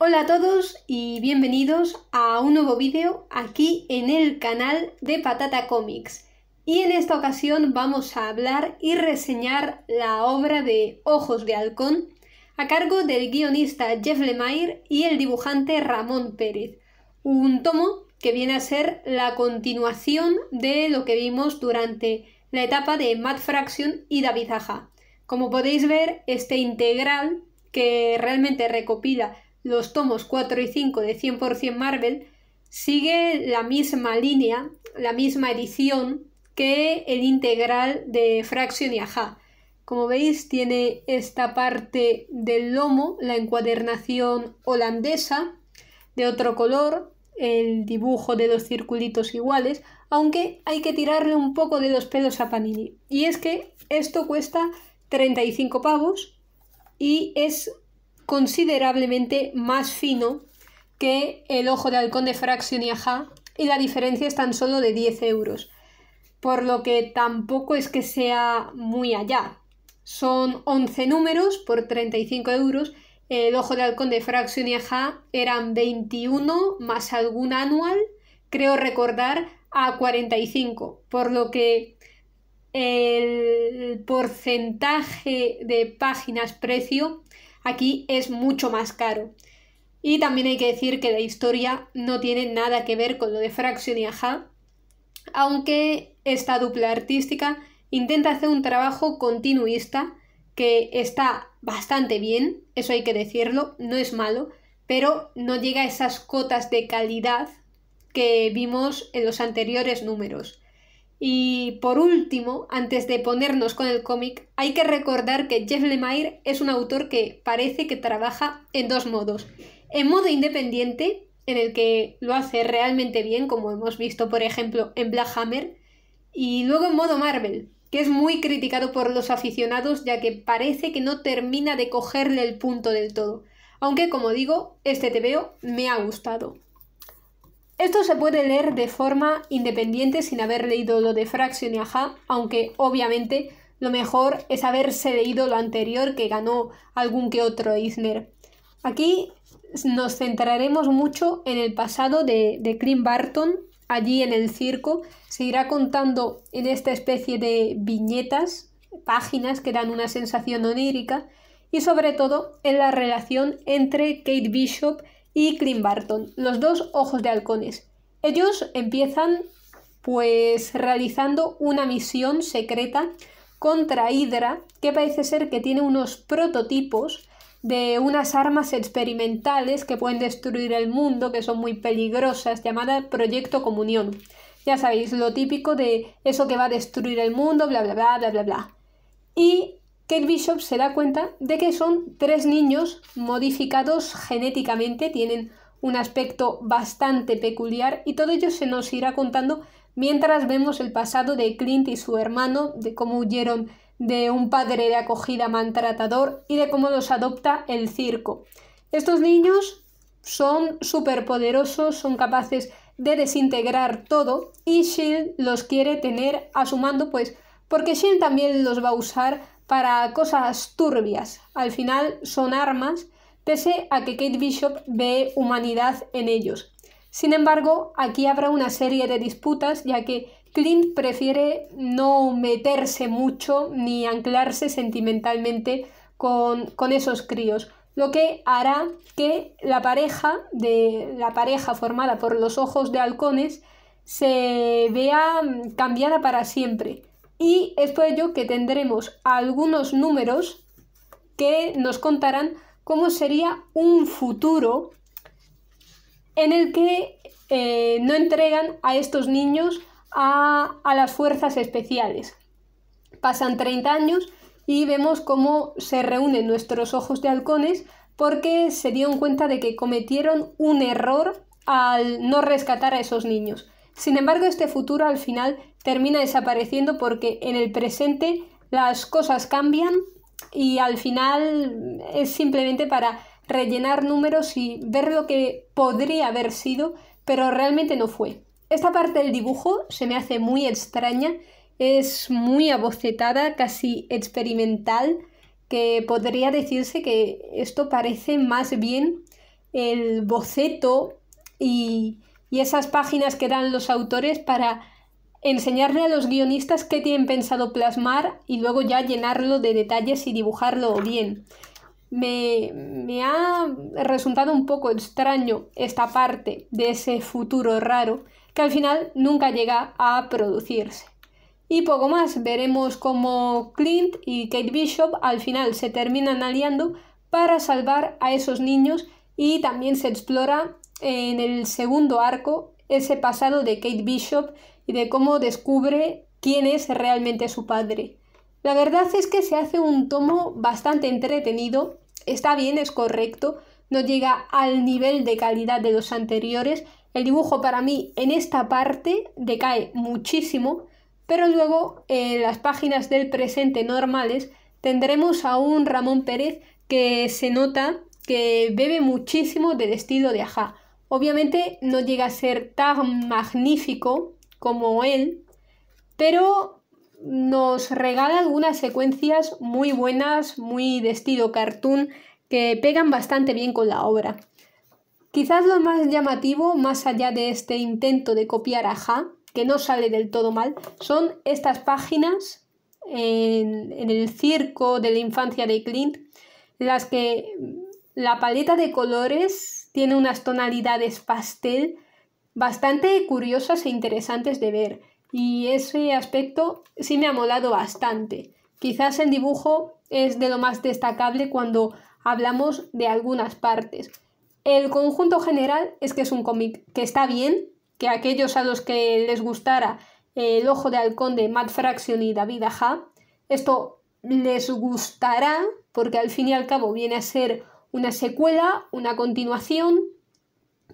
Hola a todos y bienvenidos a un nuevo vídeo aquí en el canal de Patata Comics. Y en esta ocasión vamos a hablar y reseñar la obra de Ojos de Halcón a cargo del guionista Jeff Lemire y el dibujante Ramón Pérez. Un tomo que viene a ser la continuación de lo que vimos durante la etapa de Matt Fraction y David Aja. Como podéis ver, este integral que realmente recopila los tomos 4 y 5 de 100% Marvel, sigue la misma línea, la misma edición que el integral de Fraction y Aja. Como veis, tiene esta parte del lomo, la encuadernación holandesa, de otro color, el dibujo de los circulitos iguales, aunque hay que tirarle un poco de los pelos a Panini. Y es que esto cuesta 35 pavos y es considerablemente más fino que el ojo de halcón de Fraction y y la diferencia es tan solo de 10 euros, por lo que tampoco es que sea muy allá. Son 11 números por 35 euros, el ojo de halcón de Fraction y Aja eran 21 más algún anual, creo recordar, a 45, por lo que el porcentaje de páginas precio Aquí es mucho más caro. Y también hay que decir que la historia no tiene nada que ver con lo de Fraction y Aja, aunque esta dupla artística intenta hacer un trabajo continuista que está bastante bien, eso hay que decirlo, no es malo, pero no llega a esas cotas de calidad que vimos en los anteriores números. Y por último, antes de ponernos con el cómic, hay que recordar que Jeff Lemire es un autor que parece que trabaja en dos modos. En modo independiente, en el que lo hace realmente bien, como hemos visto por ejemplo en Black Hammer, y luego en modo Marvel, que es muy criticado por los aficionados ya que parece que no termina de cogerle el punto del todo. Aunque como digo, este TVO me ha gustado. Esto se puede leer de forma independiente sin haber leído lo de Fraction y Aja, aunque obviamente lo mejor es haberse leído lo anterior que ganó algún que otro Isner. Aquí nos centraremos mucho en el pasado de, de Barton, allí en el circo. Se irá contando en esta especie de viñetas, páginas que dan una sensación onírica, y sobre todo en la relación entre Kate Bishop y y Clint Barton, los dos ojos de halcones. Ellos empiezan pues realizando una misión secreta contra Hydra que parece ser que tiene unos prototipos de unas armas experimentales que pueden destruir el mundo, que son muy peligrosas, llamada Proyecto Comunión. Ya sabéis, lo típico de eso que va a destruir el mundo, bla, bla, bla, bla, bla, bla. Y Kate Bishop se da cuenta de que son tres niños modificados genéticamente, tienen un aspecto bastante peculiar y todo ello se nos irá contando mientras vemos el pasado de Clint y su hermano, de cómo huyeron de un padre de acogida maltratador y de cómo los adopta el circo. Estos niños son poderosos, son capaces de desintegrar todo y Shield los quiere tener a su mando, pues porque Shield también los va a usar para cosas turbias. Al final son armas, pese a que Kate Bishop ve humanidad en ellos. Sin embargo, aquí habrá una serie de disputas, ya que Clint prefiere no meterse mucho ni anclarse sentimentalmente con, esos críos, lo que hará que la pareja, de, la pareja formada por los ojos de halcones se vea cambiada para siempre y es por ello que tendremos algunos números que nos contarán cómo sería un futuro en el que eh, no entregan a estos niños a, a las fuerzas especiales. Pasan 30 años y vemos cómo se reúnen nuestros ojos de halcones porque se dieron cuenta de que cometieron un error al no rescatar a esos niños. Sin embargo, este futuro al final termina desapareciendo porque en el presente las cosas cambian y al final es simplemente para rellenar números y ver lo que podría haber sido, pero realmente no fue. Esta parte del dibujo se me hace muy extraña, es muy abocetada, casi experimental, que podría decirse que esto parece más bien el boceto y y esas páginas que dan los autores para enseñarle a los guionistas qué tienen pensado plasmar y luego ya llenarlo de detalles y dibujarlo bien. Me, me ha resultado un poco extraño esta parte de ese futuro raro que al final nunca llega a producirse. Y poco más, veremos cómo Clint y Kate Bishop al final se terminan aliando para salvar a esos niños y también se explora en el segundo arco ese pasado de Kate Bishop y de cómo descubre quién es realmente su padre. La verdad es que se hace un tomo bastante entretenido, está bien, es correcto, no llega al nivel de calidad de los anteriores, el dibujo para mí en esta parte decae muchísimo, pero luego en las páginas del presente normales tendremos a un Ramón Pérez que se nota que bebe muchísimo del estilo de Aja. Obviamente no llega a ser tan magnífico como él, pero nos regala algunas secuencias muy buenas, muy de estilo cartoon, que pegan bastante bien con la obra. Quizás lo más llamativo, más allá de este intento de copiar a que no sale del todo mal, son estas páginas en, en el circo de la infancia de Clint, las que la paleta de colores tiene unas tonalidades pastel bastante curiosas e interesantes de ver y ese aspecto sí me ha molado bastante. Quizás el dibujo es de lo más destacable cuando hablamos de algunas partes. El conjunto general es que es un cómic que está bien, que aquellos a los que les gustara El Ojo de Halcón de Matt Fraction y David Aja, esto les gustará porque al fin y al cabo viene a ser una secuela, una continuación,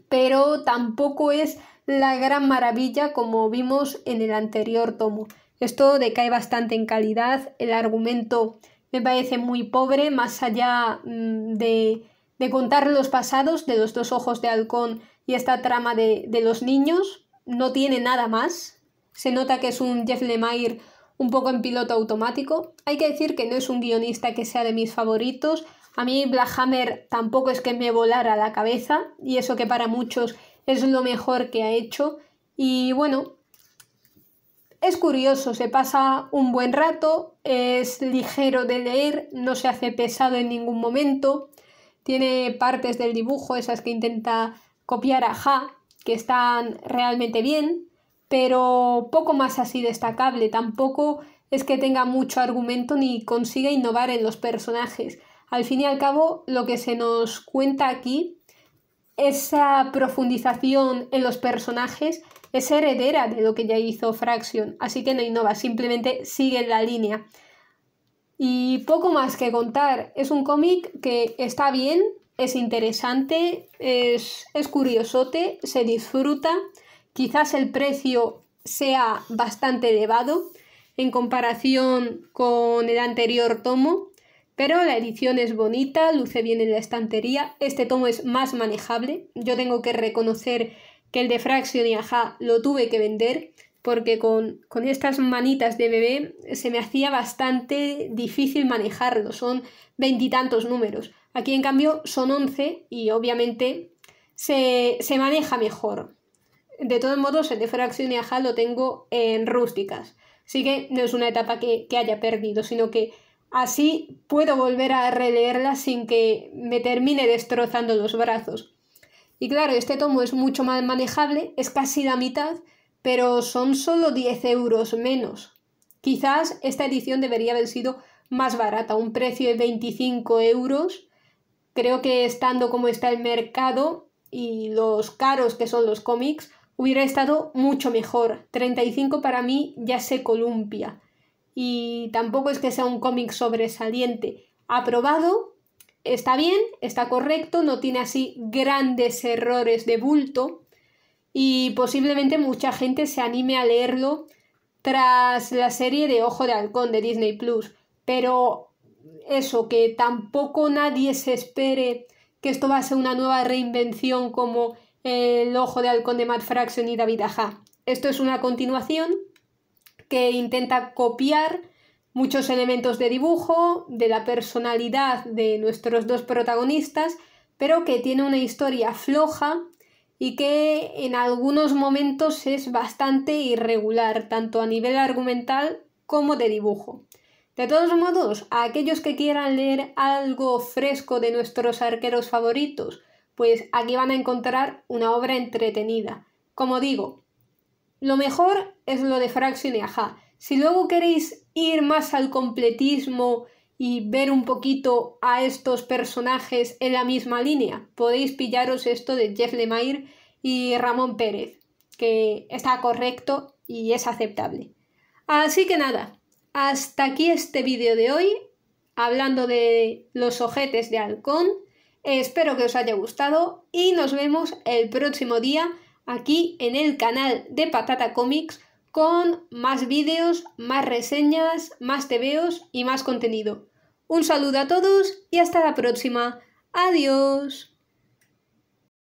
pero tampoco es la gran maravilla como vimos en el anterior tomo. Esto decae bastante en calidad, el argumento me parece muy pobre, más allá mm, de, contar los pasados de los dos ojos de halcón y esta trama de, de, los niños, no tiene nada más. Se nota que es un Jeff Lemire un poco en piloto automático. Hay que decir que no es un guionista que sea de mis favoritos, a mí Black Hammer tampoco es que me volara la cabeza, y eso que para muchos es lo mejor que ha hecho. Y bueno, es curioso, se pasa un buen rato, es ligero de leer, no se hace pesado en ningún momento, tiene partes del dibujo, esas que intenta copiar a Ja, que están realmente bien, pero poco más así destacable, tampoco es que tenga mucho argumento ni consiga innovar en los personajes. Al fin y al cabo, lo que se nos cuenta aquí, esa profundización en los personajes, es heredera de lo que ya hizo Fraction, así que no innova, simplemente sigue la línea. Y poco más que contar, es un cómic que está bien, es interesante, es, curiosote, se disfruta, quizás el precio sea bastante elevado en comparación con el anterior tomo, pero la edición es bonita, luce bien en la estantería, este tomo es más manejable. Yo tengo que reconocer que el de Fraction y Aja lo tuve que vender porque con, estas manitas de bebé se me hacía bastante difícil manejarlo, son veintitantos números. Aquí en cambio son once y obviamente se, maneja mejor. De todos modos, el de Fraction y Aja lo tengo en rústicas, así que no es una etapa que haya perdido, sino que Así puedo volver a releerla sin que me termine destrozando los brazos. Y claro, este tomo es mucho más manejable, es casi la mitad, pero son solo 10 euros menos. Quizás esta edición debería haber sido más barata, un precio de 25 euros. Creo que estando como está el mercado y los caros que son los cómics, hubiera estado mucho mejor. 35 para mí ya se columpia y tampoco es que sea un cómic sobresaliente. Aprobado, está bien, está correcto, no tiene así grandes errores de bulto y posiblemente mucha gente se anime a leerlo tras la serie de Ojo de Halcón de Disney Plus. Pero eso, que tampoco nadie se espere que esto va a ser una nueva reinvención como El Ojo de Halcón de Matt Fraction y David Aja. Esto es una continuación que intenta copiar muchos elementos de dibujo, de la personalidad de nuestros dos protagonistas, pero que tiene una historia floja y que en algunos momentos es bastante irregular, tanto a nivel argumental como de dibujo. De todos modos, a aquellos que quieran leer algo fresco de nuestros arqueros favoritos, pues aquí van a encontrar una obra entretenida. Como digo, lo mejor es lo de Fraction y Aja. Si luego queréis ir más al completismo y ver un poquito a estos personajes en la misma línea, podéis pillaros esto de Jeff Lemire y Ramón Pérez, que está correcto y es aceptable. Así que nada, hasta aquí este vídeo de hoy, hablando de los ojetes de halcón. Espero que os haya gustado y nos vemos el próximo día aquí en el canal de Patata Comics con más vídeos, más reseñas, más tebeos y más contenido. Un saludo a todos y hasta la próxima. Adiós.